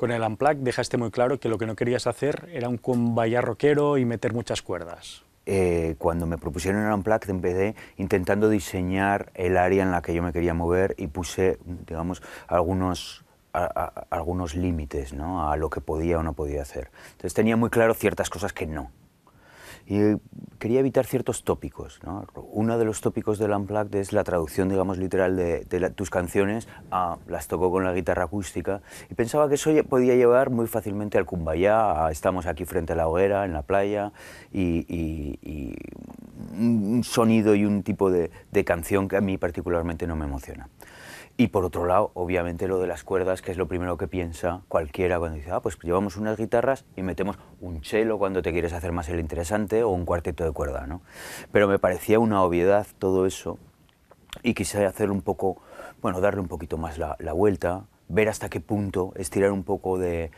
Con el Amplac dejaste muy claro que lo que no querías hacer era un combayar rockero y meter muchas cuerdas. Eh, cuando me propusieron el Amplac, empecé intentando diseñar el área en la que yo me quería mover y puse, digamos, algunos, algunos límites ¿no? a lo que podía o no podía hacer. Entonces tenía muy claro ciertas cosas que no. Y eh, quería evitar ciertos tópicos. Uno de los tópicos del Unplugged es la traducción, digamos, literal de, tus canciones a ah, las tocó con la guitarra acústica. Y pensaba que eso podía llevar muy fácilmente al kumbaya, a estamos aquí frente a la hoguera, en la playa, y, un sonido y un tipo de canción que a mí particularmente no me emociona. Y por otro lado, obviamente lo de las cuerdas, que es lo primero que piensa cualquiera cuando dice, ah, pues llevamos unas guitarras y metemos un chelo cuando te quieres hacer más el interesante o un cuarteto de cuerda, Pero me parecía una obviedad todo eso y quise hacer un poco, bueno, darle un poquito más la, vuelta, ver hasta qué punto, estirar un poco de,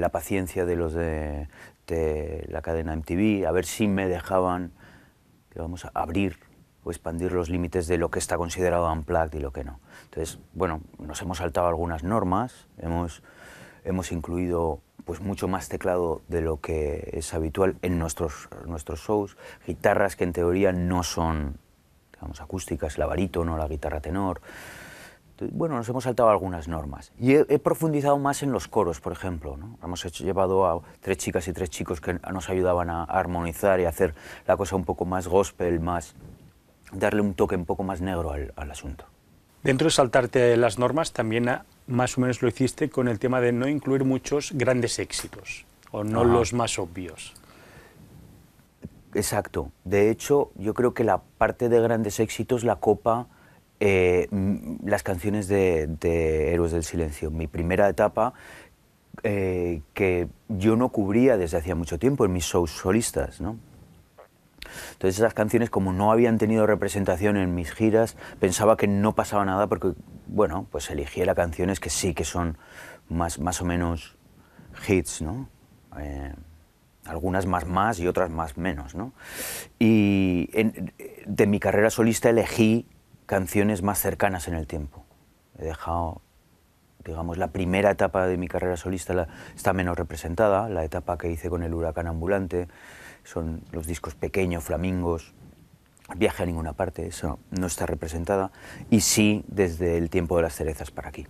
la paciencia de los de, de la cadena MTV, a ver si me dejaban, digamos, abrir expandir los límites de lo que está considerado unplugged y lo que no. Entonces, bueno, nos hemos saltado algunas normas, hemos, hemos incluido pues mucho más teclado de lo que es habitual en nuestros, nuestros shows, guitarras que en teoría no son digamos, acústicas, la barítono, la guitarra tenor. bueno, nos hemos saltado algunas normas. Y he, profundizado más en los coros, por ejemplo. ¿no? Hemos hecho, llevado a tres chicas y tres chicos que nos ayudaban a armonizar y hacer la cosa un poco más gospel, más darle un toque un poco más negro al, asunto. Dentro de saltarte las normas, también ah, más o menos lo hiciste con el tema de no incluir muchos grandes éxitos, o no los más obvios. Exacto. De hecho, yo creo que la parte de grandes éxitos la copa eh, las canciones de, Héroes del Silencio. Mi primera etapa eh, que yo no cubría desde hacía mucho tiempo en mis shows solistas, ¿no? Entonces esas canciones, como no habían tenido representación en mis giras, pensaba que no pasaba nada porque, bueno, pues las canciones que sí que son más, más o menos hits, ¿no? Eh, algunas más más y otras más menos, ¿no? Y de mi carrera solista elegí canciones más cercanas en el tiempo. He dejado, digamos, la primera etapa de mi carrera solista está menos representada, la etapa que hice con el huracán ambulante, son los discos pequeños, flamingos, viaje a ninguna parte, eso no está representada, y sí desde el tiempo de las cerezas para aquí.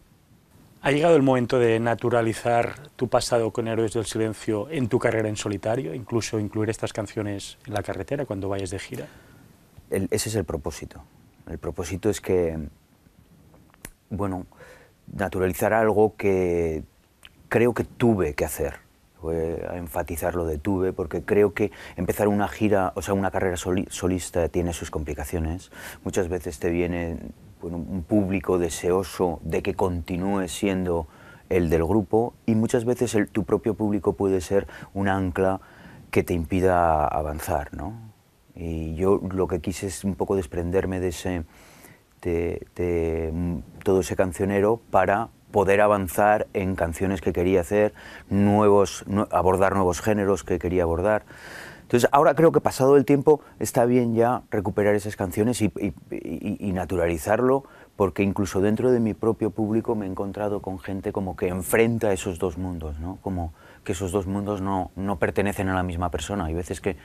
¿Ha llegado el momento de naturalizar tu pasado con Héroes del Silencio en tu carrera en solitario, incluso incluir estas canciones en la carretera cuando vayas de gira? ese es el propósito. El propósito es que, bueno, naturalizar algo que creo que tuve que hacer a enfatizar lo de tuve, porque creo que empezar una gira, o sea, una carrera solista tiene sus complicaciones. Muchas veces te viene un público deseoso de que continúe siendo el del grupo y muchas veces el, tu propio público puede ser un ancla que te impida avanzar, ¿no? Y yo lo que quise es un poco desprenderme de ese, de mm, todo ese cancionero para poder avanzar en canciones que quería hacer, nuevos, abordar nuevos géneros que quería abordar. Entonces, ahora creo que pasado el tiempo está bien ya recuperar esas canciones y, naturalizarlo, porque incluso dentro de mi propio público me he encontrado con gente como que enfrenta esos dos mundos, ¿no? Como que esos dos mundos no, no pertenecen a la misma persona. Hay veces que,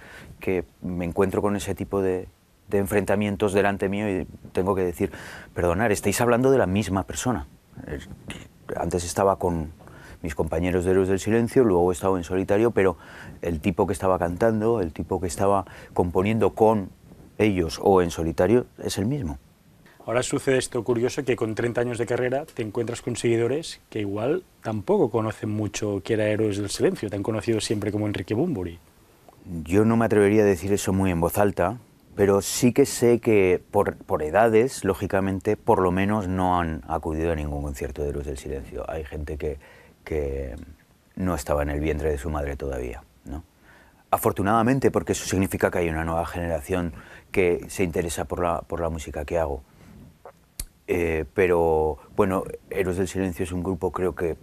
que me encuentro con ese tipo de, de enfrentamientos delante mío y tengo que decir, perdonar, estáis hablando de la misma persona. Antes estaba con mis compañeros de Héroes del Silencio, luego he estado en solitario, pero el tipo que estaba cantando, el tipo que estaba componiendo con ellos o en solitario es el mismo. Ahora sucede esto curioso que con 30 años de carrera te encuentras con seguidores que igual tampoco conocen mucho que era Héroes del Silencio, te han conocido siempre como Enrique Bunbury. Yo no me atrevería a decir eso muy en voz alta, pero sí que sé que por, edades, lógicamente, por lo menos no han acudido a ningún concierto de Eros del Silencio. Hay gente que, no estaba en el vientre de su madre todavía. Afortunadamente, porque eso significa que hay una nueva generación que se interesa por la, por la música que hago. Eh, pero bueno, Eros del Silencio es un grupo creo que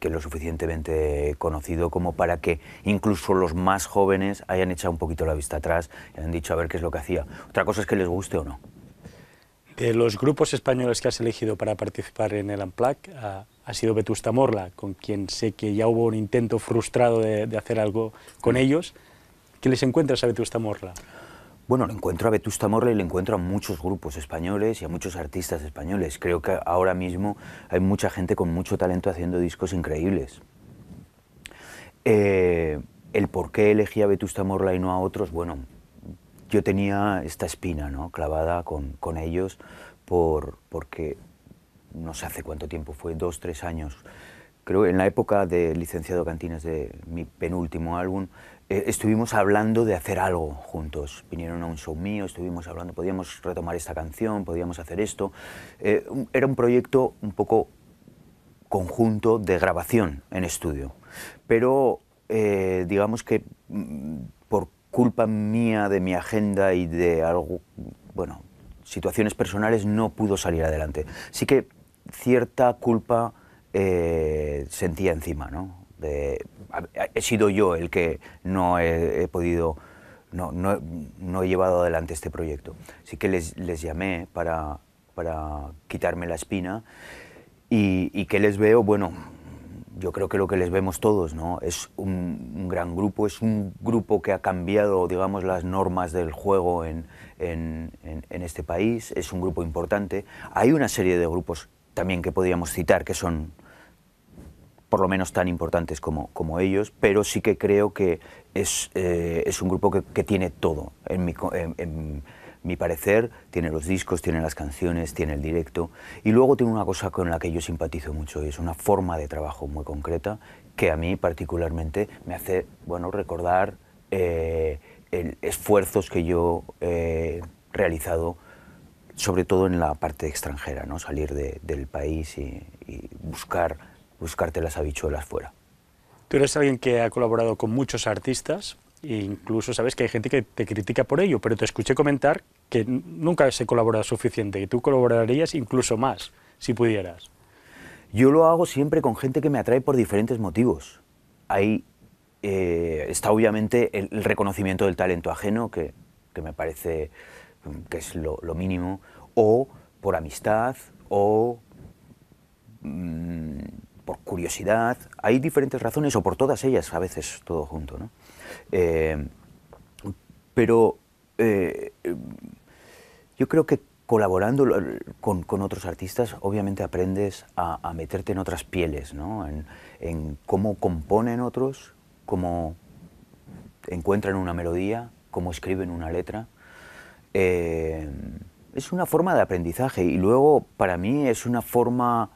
que lo suficientemente conocido como para que incluso los más jóvenes hayan echado un poquito la vista atrás y han dicho a ver qué es lo que hacía. Otra cosa es que les guste o no. De los grupos españoles que has elegido para participar en el AMPLAC, ha sido Vetusta Morla, con quien sé que ya hubo un intento frustrado de, de hacer algo con mm. ellos. ¿Qué les encuentras a Vetusta Morla? Bueno, le encuentro a Vetusta Morla y le encuentro a muchos grupos españoles y a muchos artistas españoles. Creo que ahora mismo hay mucha gente con mucho talento haciendo discos increíbles. Eh, el por qué elegí a Vetusta Morla y no a otros, bueno, yo tenía esta espina ¿no? clavada con, con ellos por, porque no sé hace cuánto tiempo fue, dos, tres años. Creo que en la época de Licenciado Cantinas, de mi penúltimo álbum, eh, estuvimos hablando de hacer algo juntos. Vinieron a un show mío, estuvimos hablando, podíamos retomar esta canción, podíamos hacer esto. Eh, era un proyecto un poco conjunto de grabación en estudio. Pero eh, digamos que mm, por culpa mía de mi agenda y de algo, bueno, situaciones personales no pudo salir adelante. Sí que cierta culpa sentía encima, ¿no? de, he sido yo el que no he, podido, no, no, he llevado adelante este proyecto. Así que les, les llamé para, para quitarme la espina y, y que les veo, bueno, yo creo que lo que les vemos todos, ¿no? Es un, gran grupo, es un grupo que ha cambiado, digamos, las normas del juego en, en, en, este país, es un grupo importante. Hay una serie de grupos también que podríamos citar que son por lo menos tan importantes como, ellos, pero sí que creo que es, eh, un grupo que, tiene todo. En mi, parecer, tiene los discos, tiene las canciones, tiene el directo, y luego tiene una cosa con la que yo simpatizo mucho, y es una forma de trabajo muy concreta que a mí particularmente me hace bueno, recordar eh, esfuerzos que yo eh, he realizado sobre todo en la parte extranjera, ¿no? salir del país y, y buscar buscarte las habichuelas fuera. Tú eres alguien que ha colaborado con muchos artistas, e incluso sabes que hay gente que te critica por ello, pero te escuché comentar que nunca se colabora suficiente y tú colaborarías incluso más, si pudieras. Yo lo hago siempre con gente que me atrae por diferentes motivos. Ahí eh, está obviamente el, reconocimiento del talento ajeno, que, me parece mm, que es lo, mínimo, o por amistad, o... Mm, por curiosidad, hay diferentes razones o por todas ellas, a veces todo junto. ¿no? Eh, pero eh, yo creo que colaborando con, otros artistas, obviamente aprendes a, meterte en otras pieles, ¿no? en, cómo componen otros, cómo encuentran una melodía, cómo escriben una letra. Eh, es una forma de aprendizaje y luego para mí es una forma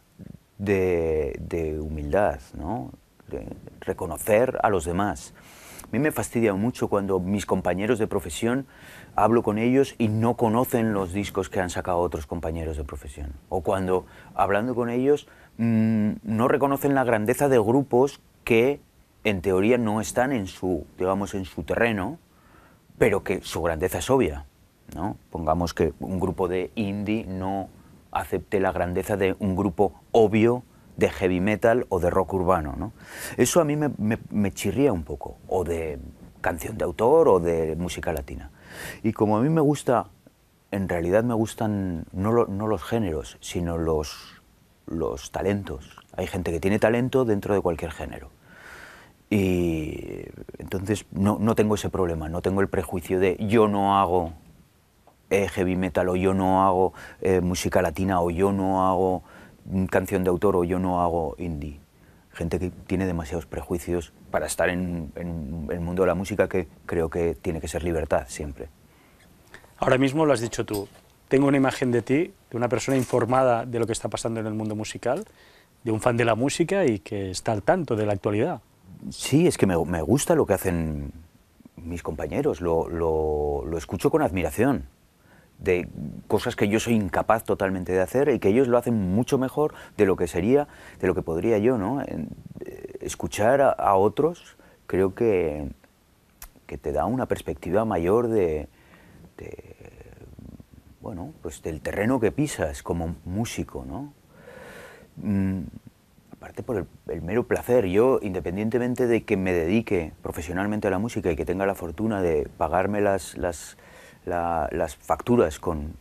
de, humildad, ¿no? reconocer a los demás. A mí me fastidia mucho cuando mis compañeros de profesión hablo con ellos y no conocen los discos que han sacado otros compañeros de profesión. O cuando hablando con ellos mm, no reconocen la grandeza de grupos que en teoría no están en su, digamos, en su terreno, pero que su grandeza es obvia. ¿no? Pongamos que un grupo de indie no acepté la grandeza de un grupo obvio de heavy metal o de rock urbano. ¿no? Eso a mí me, chirría un poco, o de canción de autor o de música latina. Y como a mí me gusta, en realidad me gustan no, no los géneros, sino los, los talentos. Hay gente que tiene talento dentro de cualquier género. Y entonces no, no, tengo ese problema, no tengo el prejuicio de yo no hago eh, heavy metal o yo no hago eh, música latina o yo no hago mm, canción de autor o yo no hago indie. Gente que tiene demasiados prejuicios para estar en, el mundo de la música que creo que tiene que ser libertad siempre. Ahora mismo lo has dicho tú. Tengo una imagen de ti, de una persona informada de lo que está pasando en el mundo musical, de un fan de la música y que está al tanto de la actualidad. Sí, es que me, me gusta lo que hacen mis compañeros, lo, lo, lo escucho con admiración de cosas que yo soy incapaz totalmente de hacer y que ellos lo hacen mucho mejor de lo que sería, de lo que podría yo, ¿no? Eh, escuchar a, otros creo que, que, te da una perspectiva mayor de, bueno, pues del terreno que pisas como músico, ¿no? Mm, aparte por el, mero placer, yo independientemente de que me dedique profesionalmente a la música y que tenga la fortuna de pagarme las las facturas con,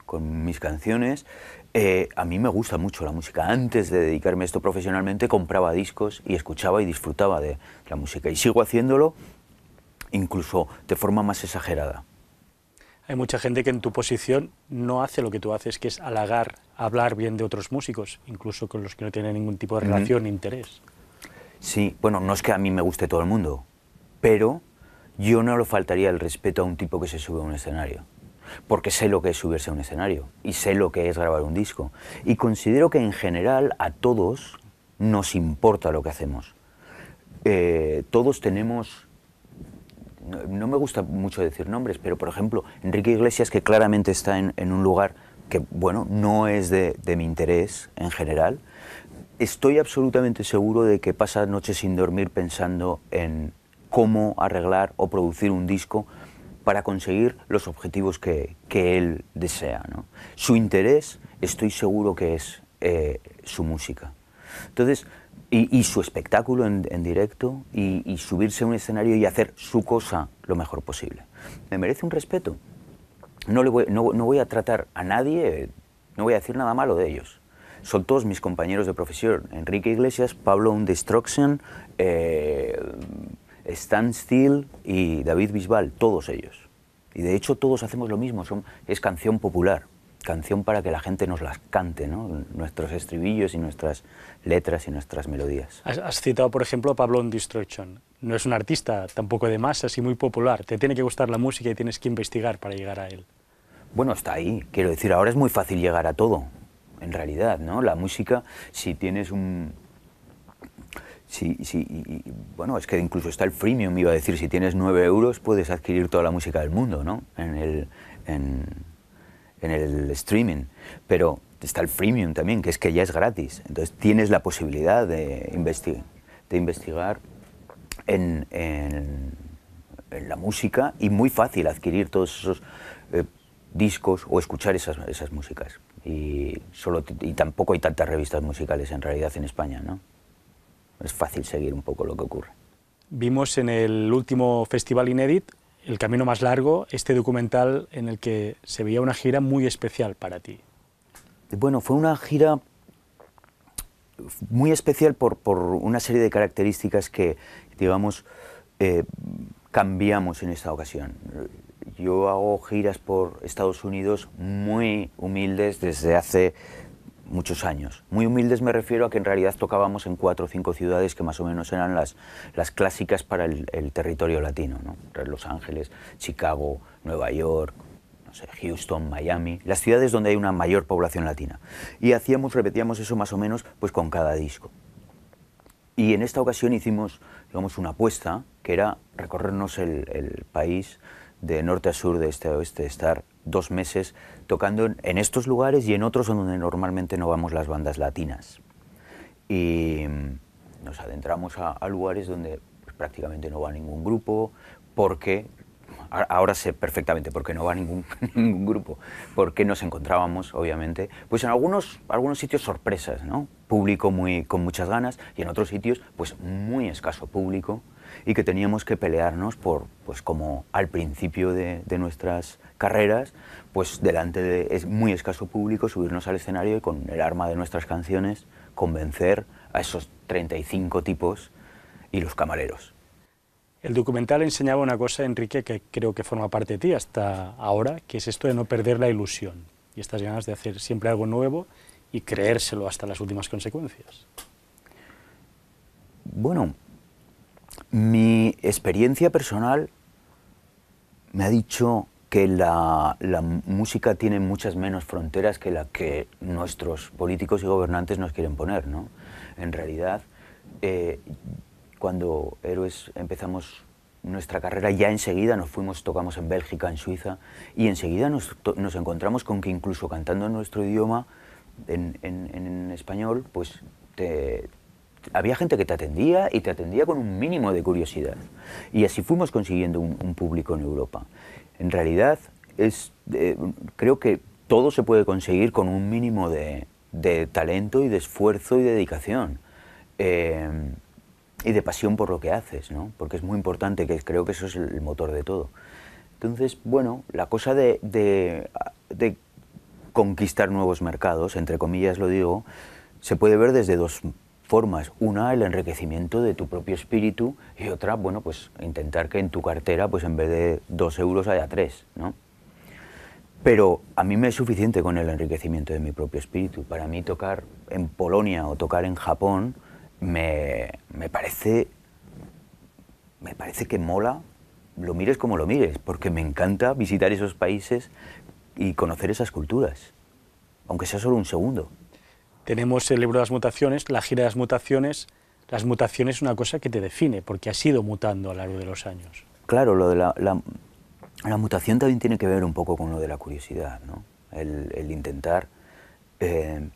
mis canciones. Eh, a mí me gusta mucho la música. Antes de dedicarme a esto profesionalmente, compraba discos y escuchaba y disfrutaba de la música. Y sigo haciéndolo incluso de forma más exagerada. Hay mucha gente que en tu posición no hace lo que tú haces, que es halagar, hablar bien de otros músicos, incluso con los que no tienen ningún tipo de relación, interés. Sí, bueno, no es que a mí me guste todo el mundo, pero yo no le faltaría el respeto a un tipo que se sube a un escenario porque sé lo que es subirse a un escenario y sé lo que es grabar un disco. Y considero que en general a todos nos importa lo que hacemos. Eh, todos tenemos no, me gusta mucho decir nombres, pero por ejemplo, Enrique Iglesias, que claramente está en, un lugar que, bueno, no es de, de, mi interés en general, estoy absolutamente seguro de que pasa noches sin dormir pensando en cómo arreglar o producir un disco para conseguir los objetivos que, que él desea. ¿no? Su interés, estoy seguro que es eh, su música. Entonces, y, su espectáculo en, directo, y, subirse a un escenario y hacer su cosa lo mejor posible. Me merece un respeto. No, le voy, no, voy a tratar a nadie, no voy a decir nada malo de ellos son todos mis compañeros de profesión. Enrique Iglesias, Pablo Undestruction, eh, Stan Steele y David Bisbal, todos ellos. Y de hecho todos hacemos lo mismo, es canción popular, canción para que la gente nos las cante, nuestros estribillos y nuestras letras y nuestras melodías. Has, citado, por ejemplo, a Pablo Destruction. No es un artista tampoco de masas y muy popular. Te tiene que gustar la música y tienes que investigar para llegar a él. Bueno, está ahí. Quiero decir, ahora es muy fácil llegar a todo, en realidad. ¿no? La música, si tienes un, Sí, sí, bueno, es que incluso está el freemium, iba a decir, si tienes 9 euros puedes adquirir toda la música del mundo, ¿no? En el, streaming. Pero está el freemium también, que es que ya es gratis. Entonces tienes la posibilidad de, de investigar en, en, la música y muy fácil adquirir todos esos eh, discos o escuchar esas, músicas. Y, solo y tampoco hay tantas revistas musicales en realidad en España, ¿no? es fácil seguir un poco lo que ocurre. Vimos en el último Festival Inédit, El Camino Más Largo, este documental en el que se veía una gira muy especial para ti. Bueno, fue una gira muy especial por, por una serie de características que, digamos, eh, cambiamos en esta ocasión. Yo hago giras por Estados Unidos muy humildes desde hace muchos años. Muy humildes me refiero a que en realidad tocábamos en cuatro o cinco ciudades que más o menos eran las, las clásicas para el, territorio latino. Los Ángeles, Chicago, Nueva York, Houston, Miami, las ciudades donde hay una mayor población latina. Y hacíamos, repetíamos eso más o menos pues con cada disco. Y en esta ocasión hicimos digamos, una apuesta que era recorrernos el, el país de norte a sur, de este a oeste, estar dos meses tocando en estos lugares y en otros donde normalmente no vamos las bandas latinas. Y mm, nos adentramos a, lugares donde pues, prácticamente no va ningún grupo, porque ahora sé perfectamente por qué no va ningún, ningún grupo, porque nos encontrábamos, obviamente, pues en algunos, algunos sitios sorpresas, ¿no? Público muy, con muchas ganas y en otros sitios, pues muy escaso público y que teníamos que pelearnos por, pues como al principio de, nuestras carreras, pues delante de es muy escaso público, subirnos al escenario y con el arma de nuestras canciones convencer a esos 35 tipos y los camareros. El documental enseñaba una cosa, Enrique, que creo que forma parte de ti hasta ahora, que es esto de no perder la ilusión y estas ganas de hacer siempre algo nuevo y creérselo hasta las últimas consecuencias. Bueno, mi experiencia personal me ha dicho que la, música tiene muchas menos fronteras que la que nuestros políticos y gobernantes nos quieren poner, ¿no? En realidad, eh, cuando Héroes empezamos nuestra carrera, ya enseguida nos fuimos, tocamos en Bélgica, en Suiza, y enseguida nos, nos encontramos con que incluso cantando en nuestro idioma, en español, pues te, había gente que te atendía y te atendía con un mínimo de curiosidad. Y así fuimos consiguiendo un, público en Europa. En realidad, es, eh, creo que todo se puede conseguir con un mínimo de, talento y de esfuerzo y dedicación. Eh, y de pasión por lo que haces, ¿no? Porque es muy importante, que creo que eso es el motor de todo. Entonces, bueno, la cosa de conquistar nuevos mercados, entre comillas lo digo, se puede ver desde dos formas. Una, el enriquecimiento de tu propio espíritu y otra, bueno, pues intentar que en tu cartera, pues en vez de dos euros haya tres, ¿no? Pero a mí me es suficiente con el enriquecimiento de mi propio espíritu. Para mí tocar en Polonia o tocar en Japón me, me parece me parece que mola, lo mires como lo mires, porque me encanta visitar esos países y conocer esas culturas, aunque sea solo un segundo. Tenemos el libro de las mutaciones, la gira de las mutaciones. Las mutaciones es una cosa que te define, porque has ido mutando a lo largo de los años. Claro, lo de la, mutación también tiene que ver un poco con lo de la curiosidad, el, intentar... Eh,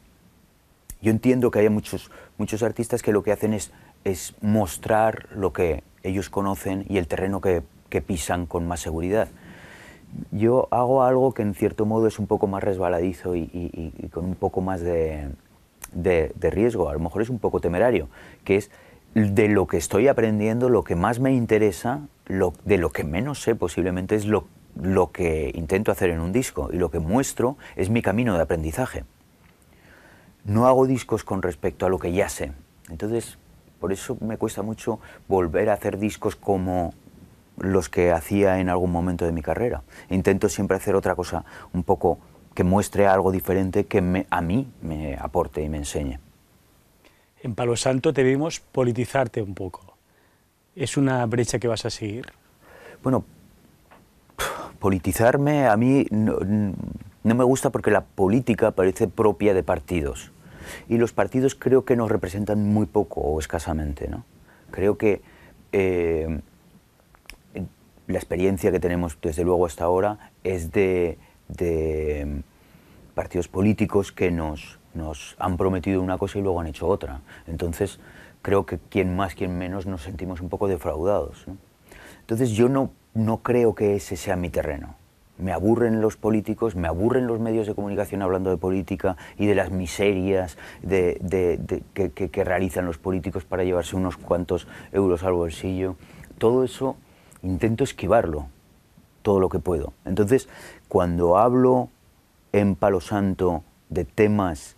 yo entiendo que hay muchos, muchos artistas que lo que hacen es, es mostrar lo que ellos conocen y el terreno que, pisan con más seguridad. Yo hago algo que en cierto modo es un poco más resbaladizo y con un poco más de, de, riesgo, a lo mejor es un poco temerario, que es de lo que estoy aprendiendo, lo que más me interesa, lo, de lo que menos sé posiblemente es lo, lo que intento hacer en un disco y lo que muestro es mi camino de aprendizaje. No hago discos con respecto a lo que ya sé. Entonces, por eso me cuesta mucho volver a hacer discos como los que hacía en algún momento de mi carrera. Intento siempre hacer otra cosa un poco que muestre algo diferente que a mí me aporte y me enseñe. En Palo Santo te vimos politizarte un poco. ¿Es una brecha que vas a seguir? Bueno, politizarme a mí no, me gusta porque la política parece propia de partidos. Y los partidos creo que nos representan muy poco o escasamente. ¿no? Creo que eh, la experiencia que tenemos desde luego hasta ahora es de de em, partidos políticos que nos, han prometido una cosa y luego han hecho otra. Entonces, creo que quien más, quien menos, nos sentimos un poco defraudados. Entonces, yo no, creo que ese sea mi terreno. Me aburren los políticos, me aburren los medios de comunicación hablando de política y de las miserias que realizan los políticos para llevarse unos cuantos euros al bolsillo. Todo eso intento esquivarlo, todo lo que puedo. Entonces, cuando hablo en Palo Santo de temas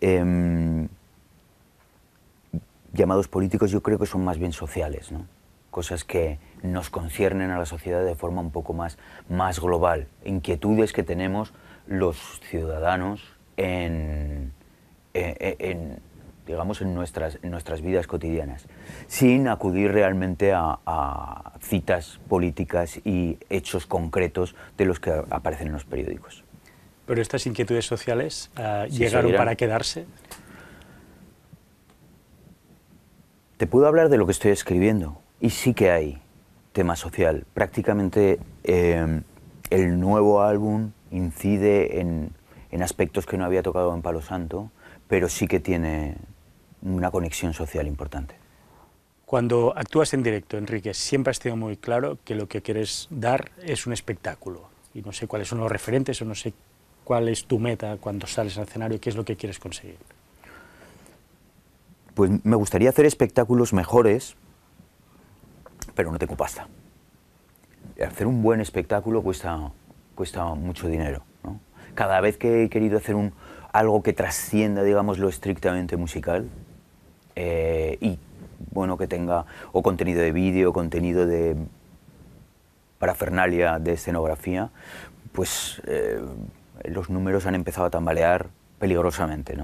em, llamados políticos, yo creo que son más bien sociales, cosas que nos conciernen a la sociedad de forma un poco más, más global, inquietudes que tenemos los ciudadanos en digamos, en nuestras, nuestras vidas cotidianas, sin acudir realmente a, citas políticas y hechos concretos de los que aparecen en los periódicos. ¿Pero estas inquietudes sociales eh, llegaron para quedarse? Te puedo hablar de lo que estoy escribiendo, y sí que hay tema social. Prácticamente em, el nuevo álbum incide en, en aspectos que no había tocado en Palo Santo, pero sí que tiene una conexión social importante. Cuando actúas en directo, Enrique, siempre has tenido muy claro que lo que quieres dar es un espectáculo. Y no sé cuáles son los referentes o no sé cuál es tu meta cuando sales al escenario, y qué es lo que quieres conseguir. Pues me gustaría hacer espectáculos mejores, pero no tengo pasta. Hacer un buen espectáculo cuesta, cuesta mucho dinero. Cada vez que he querido hacer un, algo que trascienda, digamos, lo estrictamente musical, eh, y bueno que tenga o contenido de vídeo, contenido de parafernalia de escenografía, pues eh, los números han empezado a tambalear peligrosamente.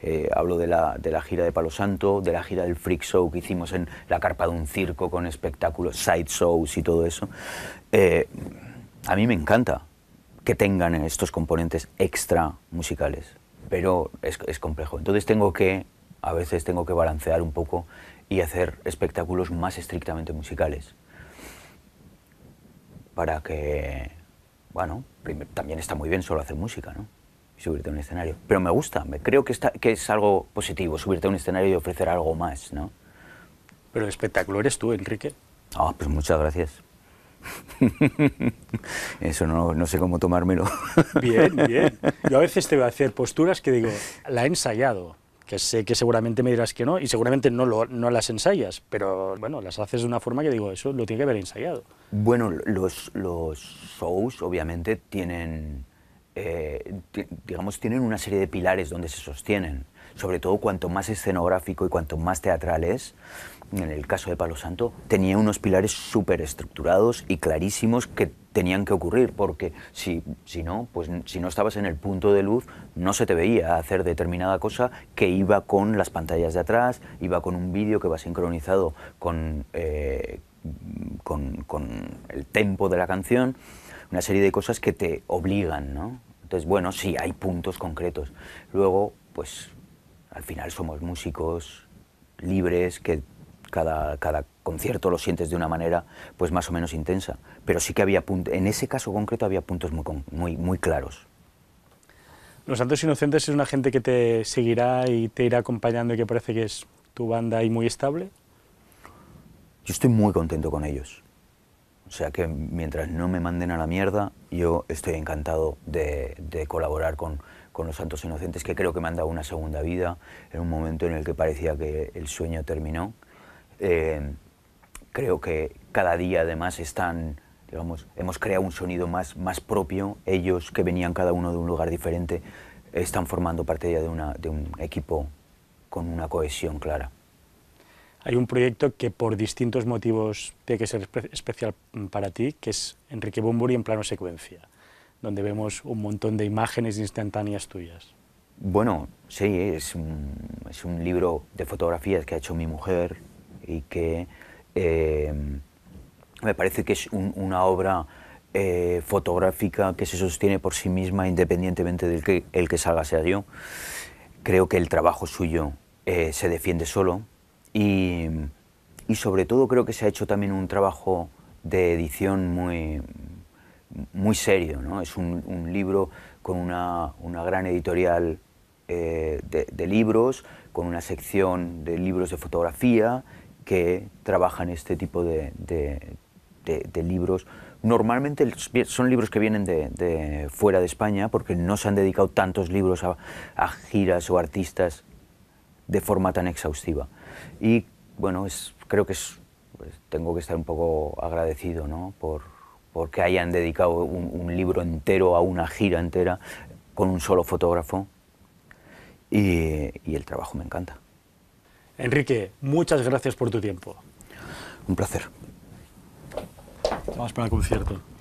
Eh, hablo de la, gira de Palo Santo, de la gira del freak show que hicimos en la carpa de un circo con espectáculos, side shows y todo eso. a mí me encanta que tengan estos componentes extra musicales, pero es, es complejo. Entonces tengo que a veces tengo que balancear un poco y hacer espectáculos más estrictamente musicales. Para que, bueno, también está muy bien solo hacer música, ¿no? subirte a un escenario. Pero me gusta, me, creo que, que es algo positivo, subirte a un escenario y ofrecer algo más, ¿no? Pero el espectáculo eres tú, Enrique. Ah, pues muchas gracias. Eso no, no, sé cómo tomármelo. Bien, bien. Yo a veces te voy a hacer posturas que digo, la he ensayado que sé que seguramente me dirás que no, y seguramente no, lo, no las ensayas, pero bueno, las haces de una forma que digo, eso lo tiene que haber ensayado. Bueno, los, los shows obviamente tienen, eh, digamos, tienen una serie de pilares donde se sostienen, sobre todo cuanto más escenográfico y cuanto más teatral es, en el caso de Palo Santo, tenía unos pilares súper estructurados y clarísimos que tenían que ocurrir, porque si, si, no, pues si no estabas en el punto de luz, no se te veía hacer determinada cosa que iba con las pantallas de atrás, iba con un vídeo que va sincronizado con, eh, con, con, el tempo de la canción, una serie de cosas que te obligan, ¿no? Entonces, bueno, sí, hay puntos concretos. Luego, pues al final somos músicos libres que cada, concierto lo sientes de una manera pues más o menos intensa. Pero sí que había puntos, en ese caso concreto había puntos muy, muy, claros. Los Santos Inocentes es una gente que te seguirá y te irá acompañando y que parece que es tu banda y muy estable. Yo estoy muy contento con ellos. O sea que mientras no me manden a la mierda, yo estoy encantado de, colaborar con, con los Santos Inocentes, que creo que me han dado una segunda vida en un momento en el que parecía que el sueño terminó. Eh, creo que cada día además están, digamos, hemos creado un sonido más, más propio, ellos que venían cada uno de un lugar diferente, están formando parte ya de, una, de un equipo con una cohesión clara. Hay un proyecto que por distintos motivos tiene que ser especial para ti, que es Enrique Bumburi en plano secuencia, donde vemos un montón de imágenes instantáneas tuyas. Bueno, sí, es es un libro de fotografías que ha hecho mi mujer, y que eh, me parece que es una obra eh, fotográfica que se sostiene por sí misma independientemente del que el que salga sea yo. Creo que el trabajo suyo eh, se defiende solo y, sobre todo creo que se ha hecho también un trabajo de edición muy, serio. Es un, libro con una, gran editorial de, libros, con una sección de libros de fotografía, que trabajan este tipo de, libros. Normalmente son libros que vienen de, fuera de España porque no se han dedicado tantos libros a, giras o artistas de forma tan exhaustiva. Y bueno, es, creo que es, pues, tengo que estar un poco agradecido ¿no? por, que hayan dedicado un, libro entero a una gira entera con un solo fotógrafo y el trabajo me encanta. Enrique, muchas gracias por tu tiempo. Un placer. Vamos para el concierto.